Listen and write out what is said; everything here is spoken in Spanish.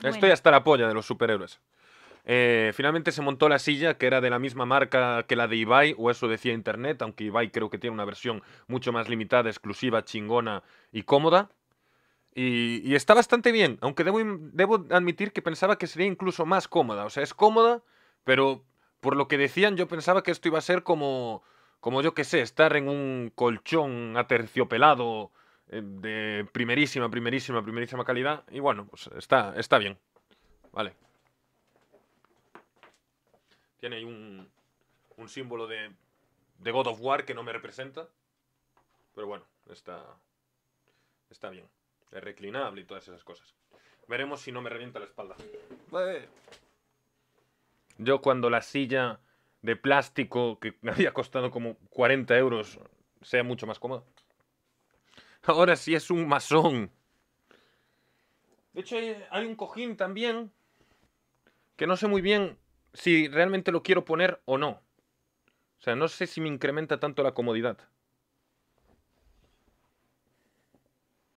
La estoy hasta la polla de los superhéroes. Eh, finalmente se montó la silla que era de la misma marca que la de Ibai, o eso decía Internet, aunque Ibai creo que tiene una versión mucho más limitada, exclusiva, chingona y cómoda. Y, está bastante bien, aunque debo, debo admitir que pensaba que sería incluso más cómoda. O sea, es cómoda, pero por lo que decían yo pensaba que esto iba a ser como, como yo que sé, estar en un colchón aterciopelado eh, de primerísima, primerísima, primerísima calidad. Y bueno, pues está, está bien. Vale. Tiene ahí un, un símbolo de, de God of War que no me representa. Pero bueno, está, está bien. Es reclinable y todas esas cosas. Veremos si no me revienta la espalda. Yo cuando la silla de plástico que me había costado como 40 euros sea mucho más cómoda. Ahora sí es un masón. De hecho, hay un cojín también que no sé muy bien si realmente lo quiero poner o no. O sea, no sé si me incrementa tanto la comodidad.